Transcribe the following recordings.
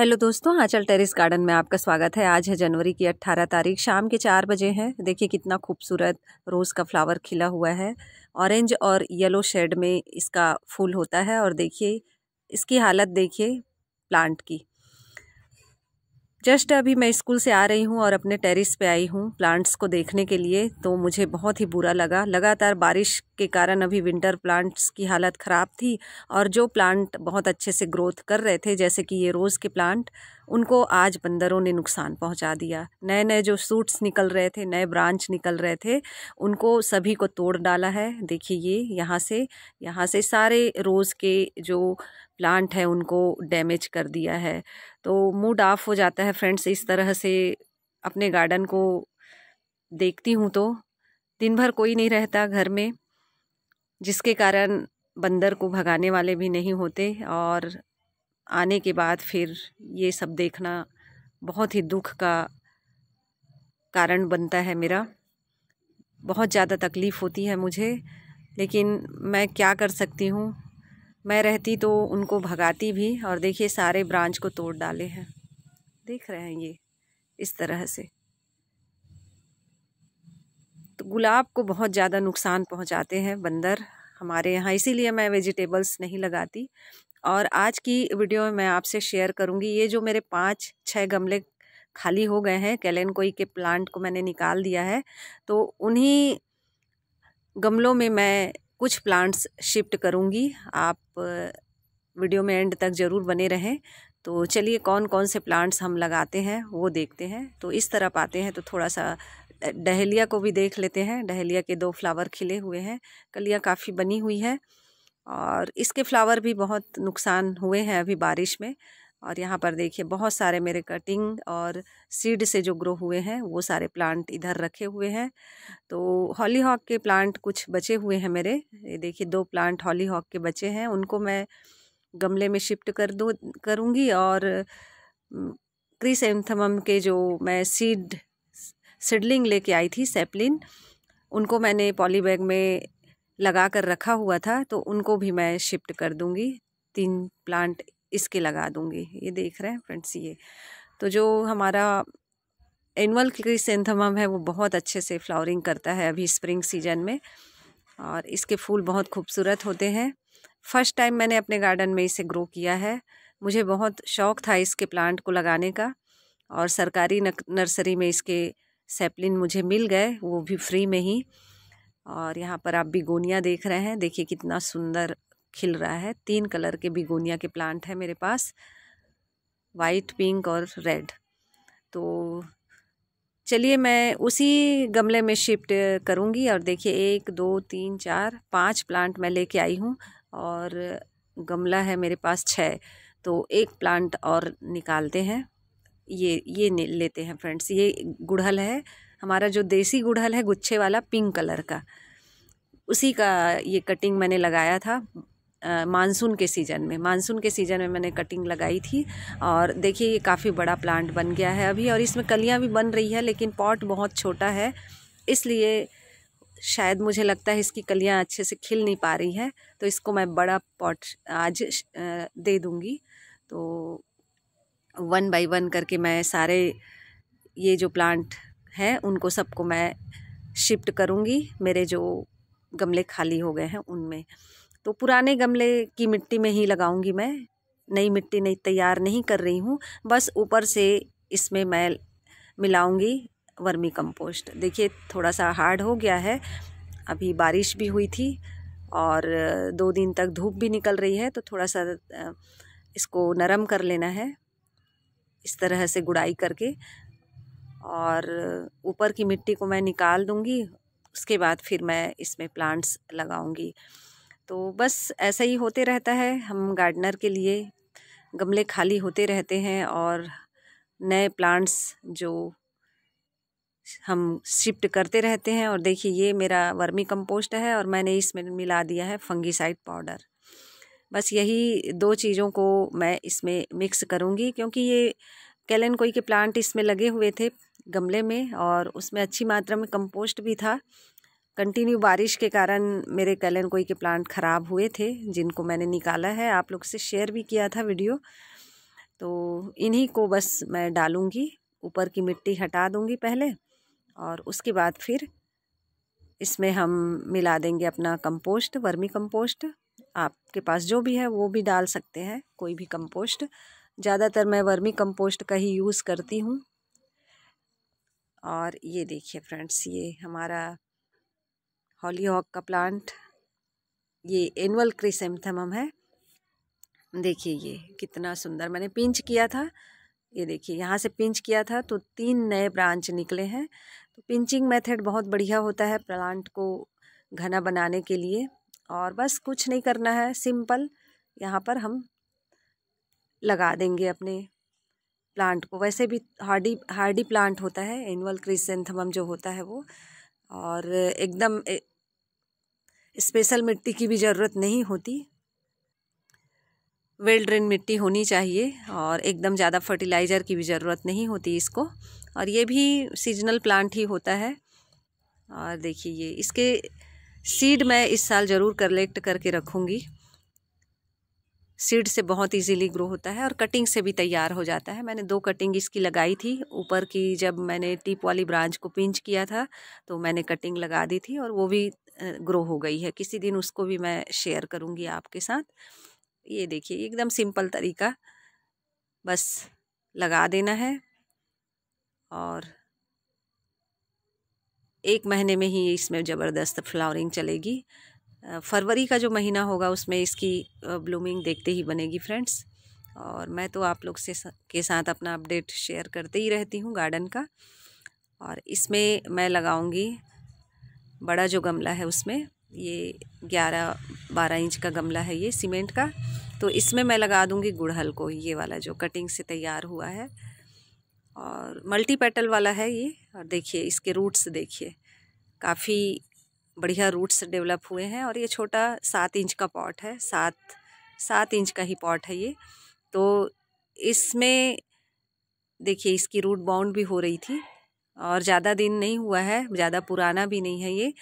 hello दोस्तों आंचल terrace garden में आपका स्वागत है आज है जनवरी की 18 तारीख शाम के चार बजे हैं देखिए कितना खूबसूरत रोज़ का फ्लावर खिला हुआ है ऑरेंज और येलो शेड में इसका फूल होता है और देखिए इसकी हालत देखिए प्लांट की जस्ट अभी मैं स्कूल से आ रही हूँ और अपने टेरिस पे आई हूँ प्लांट्स को देखने के लिए तो मुझे बहुत ही बुरा लगा लगातार बारिश के कारण अभी विंटर प्लांट्स की हालत ख़राब थी और जो प्लांट बहुत अच्छे से ग्रोथ कर रहे थे जैसे कि ये रोज़ के प्लांट उनको आज बंदरों ने नुकसान पहुंचा दिया नए नए जो सूट्स निकल रहे थे नए ब्रांच निकल रहे थे उनको सभी को तोड़ डाला है देखिए ये यहाँ से यहाँ से सारे रोज़ के जो प्लांट हैं उनको डैमेज कर दिया है तो मूड ऑफ हो जाता है फ्रेंड्स इस तरह से अपने गार्डन को देखती हूँ तो दिन भर कोई नहीं रहता घर में जिसके कारण बंदर को भगाने वाले भी नहीं होते और आने के बाद फिर ये सब देखना बहुत ही दुख का कारण बनता है मेरा बहुत ज़्यादा तकलीफ़ होती है मुझे लेकिन मैं क्या कर सकती हूँ मैं रहती तो उनको भगाती भी और देखिए सारे ब्रांच को तोड़ डाले हैं देख रहे हैं ये इस तरह से तो गुलाब को बहुत ज़्यादा नुकसान पहुँचाते हैं बंदर हमारे यहाँ इसीलिए मैं वेजिटेबल्स नहीं लगाती और आज की वीडियो में मैं आपसे शेयर करूंगी ये जो मेरे पाँच छः गमले खाली हो गए हैं कैलेन कोई के प्लांट को मैंने निकाल दिया है तो उन्हीं गमलों में मैं कुछ प्लांट्स शिफ्ट करूँगी आप वीडियो में एंड तक ज़रूर बने रहें तो चलिए कौन कौन से प्लांट्स हम लगाते हैं वो देखते हैं तो इस तरफ आते हैं तो थोड़ा सा डहलिया को भी देख लेते हैं डहलिया के दो फ्लावर खिले हुए हैं कलियाँ काफ़ी बनी हुई है और इसके फ्लावर भी बहुत नुकसान हुए हैं अभी बारिश में और यहाँ पर देखिए बहुत सारे मेरे कटिंग और सीड से जो ग्रो हुए हैं वो सारे प्लांट इधर रखे हुए हैं तो हॉली हॉक के प्लांट कुछ बचे हुए हैं मेरे ये देखिए दो प्लांट हॉली हॉक के बचे हैं उनको मैं गमले में शिफ्ट कर दो करूँगी और क्रीसेंथमम के जो मैं सीड सीडलिंग लेके आई थी सेपलिन उनको मैंने पॉली बैग में लगा कर रखा हुआ था तो उनको भी मैं शिफ्ट कर दूँगी तीन प्लांट इसके लगा दूँगी ये देख रहे हैं फ्रेंड्स ये तो जो हमारा एनुअल क्रिसेंथमम है वो बहुत अच्छे से फ्लावरिंग करता है अभी स्प्रिंग सीजन में और इसके फूल बहुत खूबसूरत होते हैं फर्स्ट टाइम मैंने अपने गार्डन में इसे ग्रो किया है मुझे बहुत शौक़ था इसके प्लांट को लगाने का और सरकारी नर्सरी में इसके सेप्लिन मुझे मिल गए वो भी फ्री में ही और यहाँ पर आप बिगोनिया देख रहे हैं देखिए कितना सुंदर खिल रहा है तीन कलर के बिगोनिया के प्लांट है मेरे पास वाइट पिंक और रेड तो चलिए मैं उसी गमले में शिफ्ट करूँगी और देखिए एक दो तीन चार पाँच प्लांट मैं लेके आई हूँ और गमला है मेरे पास छः तो एक प्लांट और निकालते हैं ये ये लेते हैं फ्रेंड्स ये गुड़हल है हमारा जो देसी गुड़हल है गुच्छे वाला पिंक कलर का उसी का ये कटिंग मैंने लगाया था मानसून के सीज़न में मानसून के सीज़न में मैंने कटिंग लगाई थी और देखिए ये काफ़ी बड़ा प्लांट बन गया है अभी और इसमें कलियाँ भी बन रही है लेकिन पॉट बहुत छोटा है इसलिए शायद मुझे लगता है इसकी कलियाँ अच्छे से खिल नहीं पा रही हैं तो इसको मैं बड़ा पॉट आज दे दूँगी तो वन बाय वन करके मैं सारे ये जो प्लांट हैं उनको सबको मैं शिफ्ट करूँगी मेरे जो गमले खाली हो गए हैं उनमें तो पुराने गमले की मिट्टी में ही लगाऊंगी मैं नई मिट्टी नहीं तैयार नहीं कर रही हूँ बस ऊपर से इसमें मैं मिलाऊंगी वर्मी कंपोस्ट देखिए थोड़ा सा हार्ड हो गया है अभी बारिश भी हुई थी और दो दिन तक धूप भी निकल रही है तो थोड़ा सा इसको नरम कर लेना है इस तरह से गुड़ाई करके और ऊपर की मिट्टी को मैं निकाल दूँगी उसके बाद फिर मैं इसमें प्लांट्स लगाऊंगी तो बस ऐसा ही होते रहता है हम गार्डनर के लिए गमले खाली होते रहते हैं और नए प्लांट्स जो हम शिफ्ट करते रहते हैं और देखिए ये मेरा वर्मी कंपोस्ट है और मैंने इसमें मिला दिया है फंगीसाइड पाउडर बस यही दो चीज़ों को मैं इसमें मिक्स करूँगी क्योंकि ये कैलन कोई के प्लांट इसमें लगे हुए थे गमले में और उसमें अच्छी मात्रा में कंपोस्ट भी था कंटिन्यू बारिश के कारण मेरे कैलन कोई के प्लांट ख़राब हुए थे जिनको मैंने निकाला है आप लोग से शेयर भी किया था वीडियो तो इन्हीं को बस मैं डालूँगी ऊपर की मिट्टी हटा दूँगी पहले और उसके बाद फिर इसमें हम मिला देंगे अपना कंपोस्ट वर्मी कंपोस्ट आपके पास जो भी है वो भी डाल सकते हैं कोई भी कंपोस्ट ज़्यादातर मैं वर्मी कंपोस्ट का ही यूज़ करती हूँ और ये देखिए फ्रेंड्स ये हमारा हॉली हॉक का प्लांट ये एनुअल क्रिसमथम है देखिए ये कितना सुंदर मैंने पिंच किया था ये देखिए यहाँ से पिंच किया था तो तीन नए ब्रांच निकले हैं तो पिंचिंग मेथड बहुत बढ़िया होता है प्लांट को घना बनाने के लिए और बस कुछ नहीं करना है सिंपल यहाँ पर हम लगा देंगे अपने प्लांट को वैसे भी हार्डी हार्डी प्लांट होता है एनुअल क्रिसेंथमम जो होता है वो और एकदम ए, स्पेशल मिट्टी की भी ज़रूरत नहीं होती वेल ड्रेन मिट्टी होनी चाहिए और एकदम ज़्यादा फर्टिलाइज़र की भी ज़रूरत नहीं होती इसको और ये भी सीजनल प्लांट ही होता है और देखिए ये इसके सीड मैं इस साल ज़रूर कलेक्ट करके रखूँगी सीड से बहुत इजीली ग्रो होता है और कटिंग से भी तैयार हो जाता है मैंने दो कटिंग इसकी लगाई थी ऊपर की जब मैंने टिप वाली ब्रांच को पिंच किया था तो मैंने कटिंग लगा दी थी और वो भी ग्रो हो गई है किसी दिन उसको भी मैं शेयर करूँगी आपके साथ ये देखिए एकदम सिंपल तरीका बस लगा देना है और एक महीने में ही इसमें ज़बरदस्त फ्लावरिंग चलेगी फरवरी का जो महीना होगा उसमें इसकी ब्लूमिंग देखते ही बनेगी फ्रेंड्स और मैं तो आप लोग से के साथ अपना अपडेट शेयर करते ही रहती हूँ गार्डन का और इसमें मैं लगाऊंगी बड़ा जो गमला है उसमें ये ग्यारह बारह इंच का गमला है ये सीमेंट का तो इसमें मैं लगा दूंगी गुड़हल को ये वाला जो कटिंग से तैयार हुआ है और मल्टी पेटल वाला है ये और देखिए इसके रूट्स देखिए काफ़ी बढ़िया रूट्स डेवलप हुए हैं और ये छोटा सात इंच का पॉट है सात सात इंच का ही पॉट है ये तो इसमें देखिए इसकी रूट बाउंड भी हो रही थी और ज़्यादा दिन नहीं हुआ है ज़्यादा पुराना भी नहीं है ये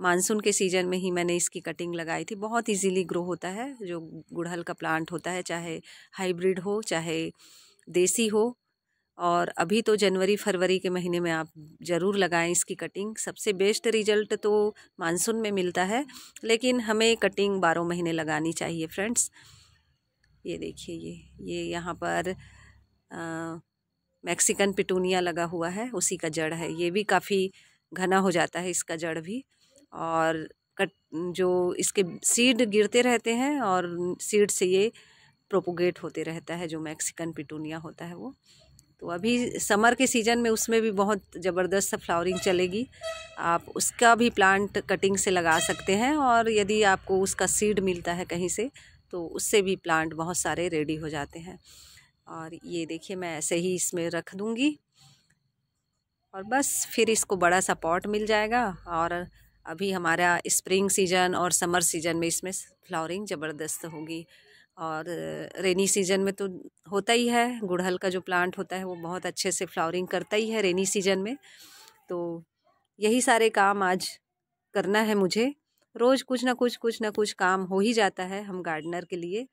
मानसून के सीज़न में ही मैंने इसकी कटिंग लगाई थी बहुत इजीली ग्रो होता है जो गुड़हल का प्लांट होता है चाहे हाइब्रिड हो चाहे देसी हो और अभी तो जनवरी फरवरी के महीने में आप ज़रूर लगाएं इसकी कटिंग सबसे बेस्ट रिजल्ट तो मानसून में मिलता है लेकिन हमें कटिंग बारह महीने लगानी चाहिए फ्रेंड्स ये देखिए ये ये यहाँ पर मैक्सिकन पिटूनिया लगा हुआ है उसी का जड़ है ये भी काफ़ी घना हो जाता है इसका जड़ भी और कट जो इसके सीड गिरते रहते हैं और सीड से ये प्रोपोगेट होते रहता है जो मैक्सिकन पिटूनिया होता है वो तो अभी समर के सीज़न में उसमें भी बहुत ज़बरदस्त फ्लावरिंग चलेगी आप उसका भी प्लांट कटिंग से लगा सकते हैं और यदि आपको उसका सीड मिलता है कहीं से तो उससे भी प्लांट बहुत सारे रेडी हो जाते हैं और ये देखिए मैं ऐसे ही इसमें रख दूँगी और बस फिर इसको बड़ा सा पॉट मिल जाएगा और अभी हमारा स्प्रिंग सीजन और समर सीजन में इसमें फ्लावरिंग ज़बरदस्त होगी और रेनी सीजन में तो होता ही है गुड़हल का जो प्लांट होता है वो बहुत अच्छे से फ्लावरिंग करता ही है रेनी सीजन में तो यही सारे काम आज करना है मुझे रोज़ कुछ ना कुछ कुछ ना कुछ काम हो ही जाता है हम गार्डनर के लिए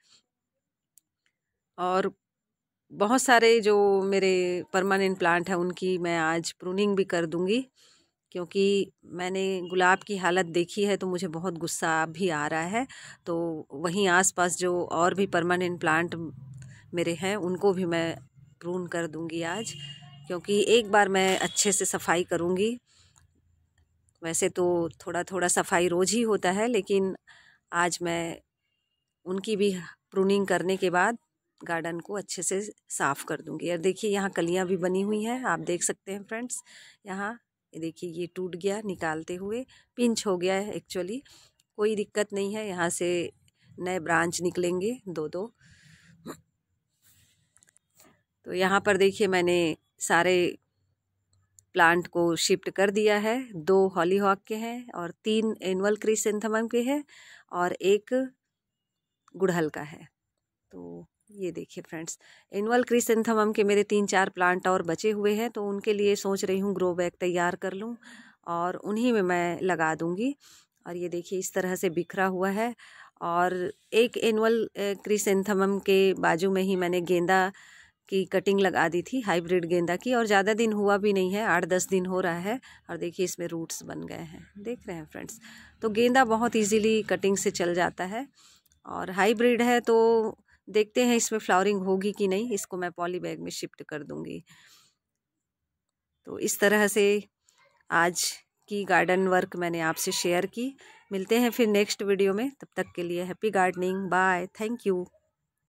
और बहुत सारे जो मेरे परमानेंट प्लांट हैं उनकी मैं आज प्रूनिंग भी कर दूंगी क्योंकि मैंने गुलाब की हालत देखी है तो मुझे बहुत गुस्सा भी आ रहा है तो वहीं आसपास जो और भी परमानेंट प्लांट मेरे हैं उनको भी मैं प्रून कर दूंगी आज क्योंकि एक बार मैं अच्छे से सफाई करूंगी वैसे तो थोड़ा थोड़ा सफाई रोज ही होता है लेकिन आज मैं उनकी भी प्रूनिंग करने के बाद गार्डन को अच्छे से साफ़ कर दूंगी और देखिए यहाँ कलियाँ भी बनी हुई हैं आप देख सकते हैं फ्रेंड्स यहाँ देखिए ये टूट गया निकालते हुए पिंच हो गया है एक्चुअली कोई दिक्कत नहीं है यहाँ से नए ब्रांच निकलेंगे दो दो तो यहाँ पर देखिए मैंने सारे प्लांट को शिफ्ट कर दिया है दो हॉली हॉक के हैं और तीन एनुअल क्रिसेंथमम के हैं और एक गुड़हल का है तो ये देखिए फ्रेंड्स एनुअल क्रिसेंथमम के मेरे तीन चार प्लांट और बचे हुए हैं तो उनके लिए सोच रही हूँ ग्रो बैग तैयार कर लूँ और उन्हीं में मैं लगा दूँगी और ये देखिए इस तरह से बिखरा हुआ है और एक एनुअल क्रिसेंथमम के बाजू में ही मैंने गेंदा की कटिंग लगा दी थी हाइब्रिड गेंदा की और ज़्यादा दिन हुआ भी नहीं है आठ दस दिन हो रहा है और देखिए इसमें रूट्स बन गए हैं देख रहे हैं फ्रेंड्स तो गेंदा बहुत इजीली कटिंग से चल जाता है और हाइब्रिड है तो देखते हैं इसमें फ्लावरिंग होगी कि नहीं इसको मैं पॉली बैग में शिफ्ट कर दूंगी तो इस तरह से आज की गार्डन वर्क मैंने आपसे शेयर की मिलते हैं फिर नेक्स्ट वीडियो में तब तक के लिए happy gardening bye thank you